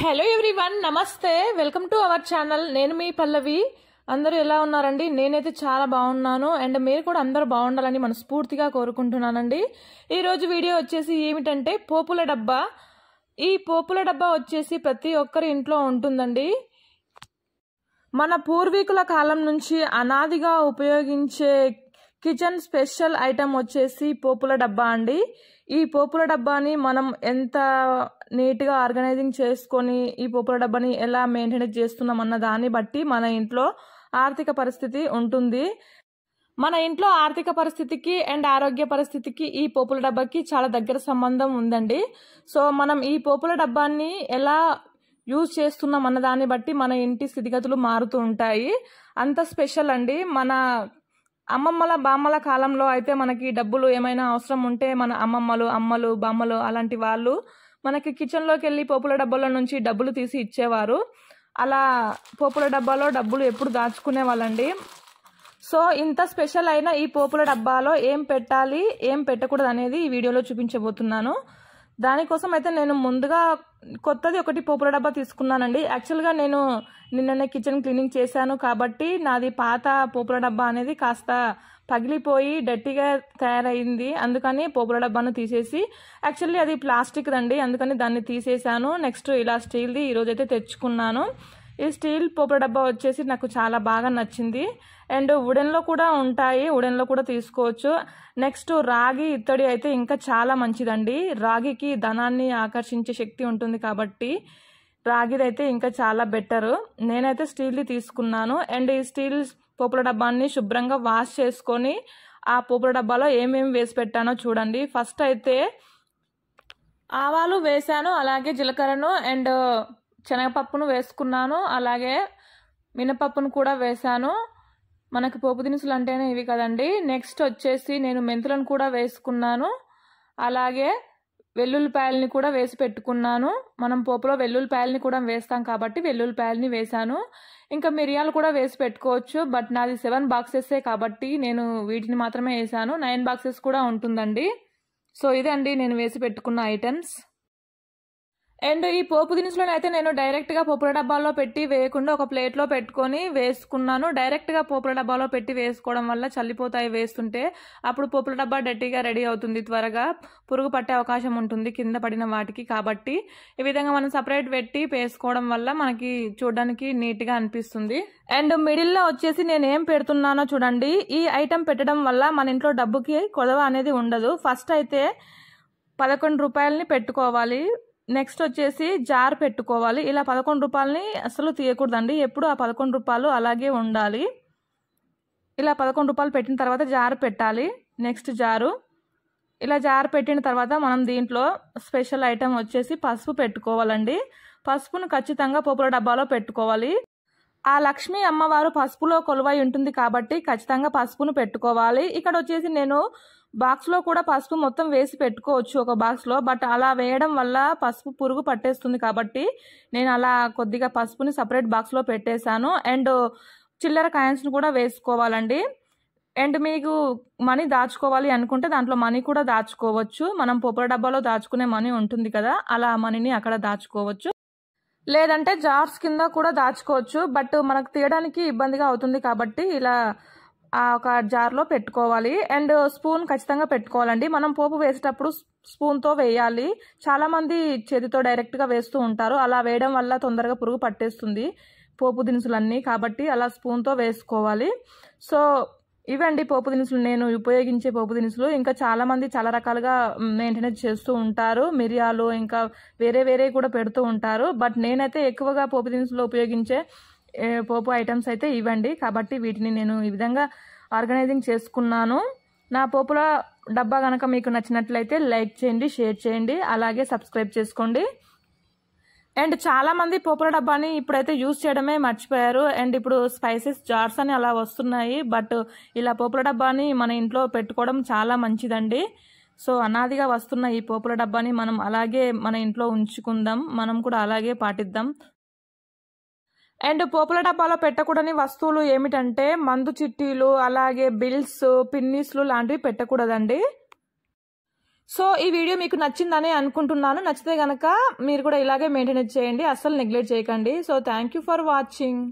hello everyone నమస్తే welcome to our channel నేను మీ పల్లవి అందరూ ఎలా ఉన్నారండి నేనైతే చాలా బాగున్నాను అండ్ మీరు కూడా అందరూ బాగుండాలని మనస్ఫూర్తిగా కోరుకుంటున్నానండి ఈరోజు వీడియో వచ్చేసి ఏమిటంటే పోపుల డబ్బా ఈ పోపుల డబ్బా వచ్చేసి ప్రతి ఒక్కరి ఇంట్లో ఉంటుందండి మన పూర్వీకుల కాలం నుంచి అనాదిగా ఉపయోగించే కిచెన్ స్పెషల్ ఐటమ్ వచ్చేసి పోపుల డబ్బా అండి ఈ పోపుల డబ్బాని మనం ఎంత నీట్గా ఆర్గనైజింగ్ చేసుకొని ఈ పోపుల డబ్బాని ఎలా మెయింటైన్ చేస్తున్నాం అన్న దాన్ని బట్టి మన ఇంట్లో ఆర్థిక పరిస్థితి ఉంటుంది మన ఇంట్లో ఆర్థిక పరిస్థితికి అండ్ ఆరోగ్య పరిస్థితికి ఈ పోపుల డబ్బాకి చాలా దగ్గర సంబంధం ఉందండి సో మనం ఈ పోపుల డబ్బాన్ని ఎలా యూజ్ చేస్తున్నాం అన్న దాన్ని బట్టి మన ఇంటి స్థితిగతులు మారుతూ ఉంటాయి అంత స్పెషల్ అండి మన అమ్మమ్మల బామ్మల కాలంలో అయితే మనకి డబ్బులు ఏమైనా అవసరం ఉంటే మన అమ్మమ్మలు అమ్మలు బామ్మలు అలాంటి వాళ్ళు మనకి కిచెన్లోకి వెళ్ళి పోపుల డబ్బాల నుంచి డబ్బులు తీసి ఇచ్చేవారు అలా పోపుల డబ్బాలో డబ్బులు ఎప్పుడు దాచుకునే వాళ్ళండి సో ఇంత స్పెషల్ అయిన ఈ పోపుల డబ్బాలో ఏం పెట్టాలి ఏం పెట్టకూడదు అనేది ఈ వీడియోలో చూపించబోతున్నాను దానికోసం అయితే నేను ముందుగా కొత్తది ఒకటి పోపుల డబ్బా తీసుకున్నానండి యాక్చువల్గా నేను నిన్ననే కిచెన్ క్లీనింగ్ చేశాను కాబట్టి నాది పాత పోపుల డబ్బా అనేది కాస్త పగిలిపోయి డట్టిగా తయారైంది అందుకని పోపుల డబ్బాను తీసేసి యాక్చువల్లీ అది ప్లాస్టిక్ రండి అందుకని దాన్ని తీసేశాను నెక్స్ట్ ఇలా స్టీల్ది ఈరోజైతే తెచ్చుకున్నాను ఈ స్టీల్ పోపుల డబ్బా వచ్చేసి నాకు చాలా బాగా నచ్చింది అండ్ వుడెన్లో కూడా ఉంటాయి ఉడెన్లో కూడా తీసుకోవచ్చు నెక్స్ట్ రాగి ఇత్తడి అయితే ఇంకా చాలా మంచిదండి రాగికి ధనాన్ని ఆకర్షించే శక్తి ఉంటుంది కాబట్టి రాగిదైతే ఇంకా చాలా బెటరు నేనైతే స్టీల్ది తీసుకున్నాను అండ్ ఈ స్టీల్ పోపుల డబ్బాన్ని శుభ్రంగా వాష్ చేసుకొని ఆ పోపుల డబ్బాలో ఏమేమి వేసి పెట్టానో చూడండి ఫస్ట్ అయితే ఆవాలు వేశాను అలాగే జీలకర్రను అండ్ శనగపప్పును వేసుకున్నాను అలాగే మినపప్పును కూడా వేశాను మనకు పోపు దినుసులు అంటేనే ఇవి కదండి నెక్స్ట్ వచ్చేసి నేను మెంతులను కూడా వేసుకున్నాను అలాగే వెల్లుల్లిపాయలని కూడా వేసి పెట్టుకున్నాను మనం పోపులో వెల్లుల్లిపాయలని కూడా వేస్తాం కాబట్టి వెల్లుల్లిపాయలని వేశాను ఇంకా మిరియాలు కూడా వేసి పెట్టుకోవచ్చు బట్ నాది సెవెన్ బాక్సెస్సే కాబట్టి నేను వీటిని మాత్రమే వేసాను నైన్ బాక్సెస్ కూడా ఉంటుందండి సో అండి నేను వేసి పెట్టుకున్న ఐటమ్స్ అండ్ ఈ పోపు దినుసులను అయితే నేను డైరెక్ట్గా పోపుల డబ్బాలో పెట్టి వేయకుండా ఒక ప్లేట్లో పెట్టుకొని వేసుకున్నాను డైరెక్ట్గా పోపుల డబ్బాలో పెట్టి వేసుకోవడం వల్ల చల్లిపోతాయి వేస్తుంటే అప్పుడు పోపుల డబ్బా డట్టిగా రెడీ అవుతుంది త్వరగా పురుగు పట్టే అవకాశం ఉంటుంది కింద పడిన వాటికి కాబట్టి ఈ విధంగా మనం సపరేట్ పెట్టి వేసుకోవడం వల్ల మనకి చూడడానికి నీట్గా అనిపిస్తుంది అండ్ మిడిల్లో వచ్చేసి నేను ఏం పెడుతున్నానో చూడండి ఈ ఐటెం పెట్టడం వల్ల మన ఇంట్లో డబ్బుకి కొదవ అనేది ఉండదు ఫస్ట్ అయితే పదకొండు రూపాయలని పెట్టుకోవాలి నెక్స్ట్ వచ్చేసి జార్ పెట్టుకోవాలి ఇలా పదకొండు రూపాయలని అసలు తీయకూడదండి ఎప్పుడు ఆ పదకొండు రూపాయలు అలాగే ఉండాలి ఇలా పదకొండు రూపాయలు పెట్టిన తర్వాత జార్ పెట్టాలి నెక్స్ట్ జారు ఇలా జార్ పెట్టిన తర్వాత మనం దీంట్లో స్పెషల్ ఐటెం వచ్చేసి పసుపు పెట్టుకోవాలండి పసుపును ఖచ్చితంగా పోపుల డబ్బాలో పెట్టుకోవాలి ఆ లక్ష్మీ అమ్మవారు పసుపులో కొలువై ఉంటుంది కాబట్టి ఖచ్చితంగా పసుపును పెట్టుకోవాలి ఇక్కడ వచ్చేసి నేను బాక్స్లో కూడా పసుపు మొత్తం వేసి పెట్టుకోవచ్చు ఒక బాక్స్లో బట్ అలా వేయడం వల్ల పసుపు పురుగు పట్టేస్తుంది కాబట్టి నేను అలా కొద్దిగా పసుపుని సపరేట్ బాక్స్లో పెట్టేశాను అండ్ చిల్లర కాయిన్స్ని కూడా వేసుకోవాలండి అండ్ మీకు మనీ దాచుకోవాలి అనుకుంటే దాంట్లో మనీ కూడా దాచుకోవచ్చు మనం పొప్పల డబ్బాలో దాచుకునే మనీ ఉంటుంది కదా అలా మనీని అక్కడ దాచుకోవచ్చు లేదంటే జార్స్ కింద కూడా దాచుకోవచ్చు బట్ మనకు తీయడానికి ఇబ్బందిగా అవుతుంది కాబట్టి ఇలా ఆ ఒక జార్లో పెట్టుకోవాలి అండ్ స్పూన్ ఖచ్చితంగా పెట్టుకోవాలండి మనం పోపు వేసేటప్పుడు స్పూన్తో వేయాలి చాలామంది చేతితో డైరెక్ట్గా వేస్తూ ఉంటారు అలా వేయడం వల్ల తొందరగా పురుగు పట్టేస్తుంది పోపు దినుసులన్నీ కాబట్టి అలా స్పూన్తో వేసుకోవాలి సో ఇవండి పోపు దినుసులు నేను ఉపయోగించే పోపు దినుసులు ఇంకా చాలామంది చాలా రకాలుగా మెయింటెనెన్స్ చేస్తూ ఉంటారు మిరియాలు ఇంకా వేరే వేరే కూడా పెడుతూ ఉంటారు బట్ నేనైతే ఎక్కువగా పోపు దినుసులు ఉపయోగించే పోపు ఐటమ్స్ అయితే ఇవ్వండి కాబట్టి వీటిని నేను ఈ విధంగా ఆర్గనైజింగ్ చేసుకున్నాను నా పోపుల డబ్బా కనుక మీకు నచ్చినట్లయితే లైక్ చేయండి షేర్ చేయండి అలాగే సబ్స్క్రైబ్ చేసుకోండి అండ్ చాలామంది పోపుల డబ్బాని ఇప్పుడైతే యూజ్ చేయడమే మర్చిపోయారు అండ్ ఇప్పుడు స్పైసెస్ జార్స్ అని అలా వస్తున్నాయి బట్ ఇలా పోపుల డబ్బాని మన ఇంట్లో పెట్టుకోవడం చాలా మంచిదండి సో అనాదిగా వస్తున్న ఈ పోపుల డబ్బాని మనం అలాగే మన ఇంట్లో ఉంచుకుందాం మనం కూడా అలాగే పాటిద్దాం అండ్ పోపుల డబ్బాలో పెట్టకూడని వస్తువులు ఏమిటంటే మందు చిట్టీలు అలాగే బిల్స్ పిన్నీస్లు లాంటివి పెట్టకూడదండి సో ఈ వీడియో మీకు నచ్చిందని అనుకుంటున్నాను నచ్చితే గనక మీరు కూడా ఇలాగే మెయింటెనెన్స్ చేయండి అస్సలు నెగ్లెక్ట్ చేయకండి so thank you for watching